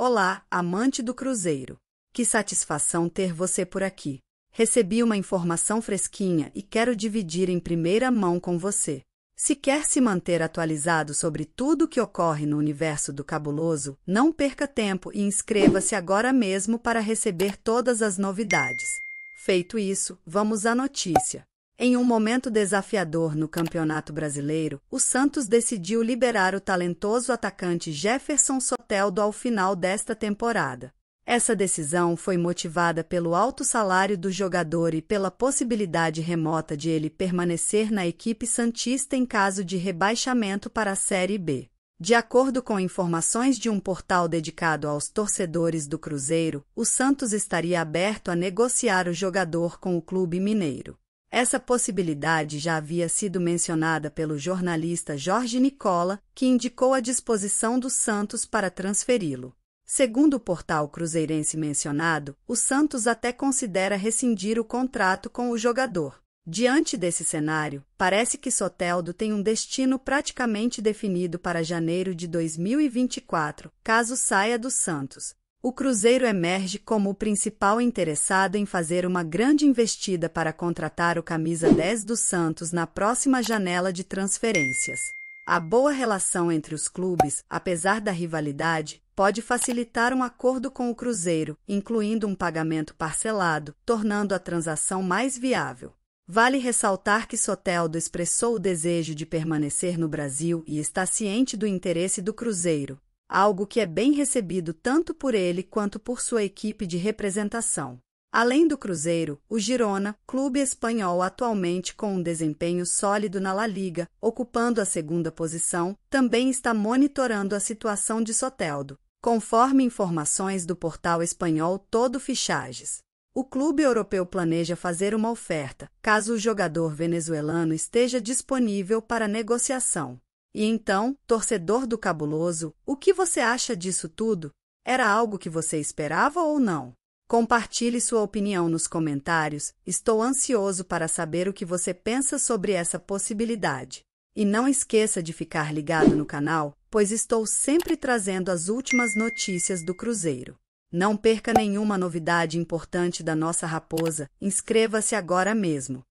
Olá, amante do cruzeiro. Que satisfação ter você por aqui. Recebi uma informação fresquinha e quero dividir em primeira mão com você. Se quer se manter atualizado sobre tudo o que ocorre no universo do cabuloso, não perca tempo e inscreva-se agora mesmo para receber todas as novidades. Feito isso, vamos à notícia. Em um momento desafiador no Campeonato Brasileiro, o Santos decidiu liberar o talentoso atacante Jefferson Soteldo ao final desta temporada. Essa decisão foi motivada pelo alto salário do jogador e pela possibilidade remota de ele permanecer na equipe santista em caso de rebaixamento para a Série B. De acordo com informações de um portal dedicado aos torcedores do Cruzeiro, o Santos estaria aberto a negociar o jogador com o clube mineiro. Essa possibilidade já havia sido mencionada pelo jornalista Jorge Nicola, que indicou a disposição do Santos para transferi-lo. Segundo o portal cruzeirense mencionado, o Santos até considera rescindir o contrato com o jogador. Diante desse cenário, parece que Soteldo tem um destino praticamente definido para janeiro de 2024, caso saia do Santos, o Cruzeiro emerge como o principal interessado em fazer uma grande investida para contratar o camisa 10 do Santos na próxima janela de transferências. A boa relação entre os clubes, apesar da rivalidade, pode facilitar um acordo com o Cruzeiro, incluindo um pagamento parcelado, tornando a transação mais viável. Vale ressaltar que Soteldo expressou o desejo de permanecer no Brasil e está ciente do interesse do Cruzeiro, algo que é bem recebido tanto por ele quanto por sua equipe de representação. Além do Cruzeiro, o Girona, clube espanhol atualmente com um desempenho sólido na La Liga, ocupando a segunda posição, também está monitorando a situação de Soteldo, conforme informações do portal espanhol Todo Fichages. O clube europeu planeja fazer uma oferta, caso o jogador venezuelano esteja disponível para negociação. E então, torcedor do cabuloso, o que você acha disso tudo? Era algo que você esperava ou não? Compartilhe sua opinião nos comentários, estou ansioso para saber o que você pensa sobre essa possibilidade. E não esqueça de ficar ligado no canal, pois estou sempre trazendo as últimas notícias do Cruzeiro. Não perca nenhuma novidade importante da nossa raposa, inscreva-se agora mesmo.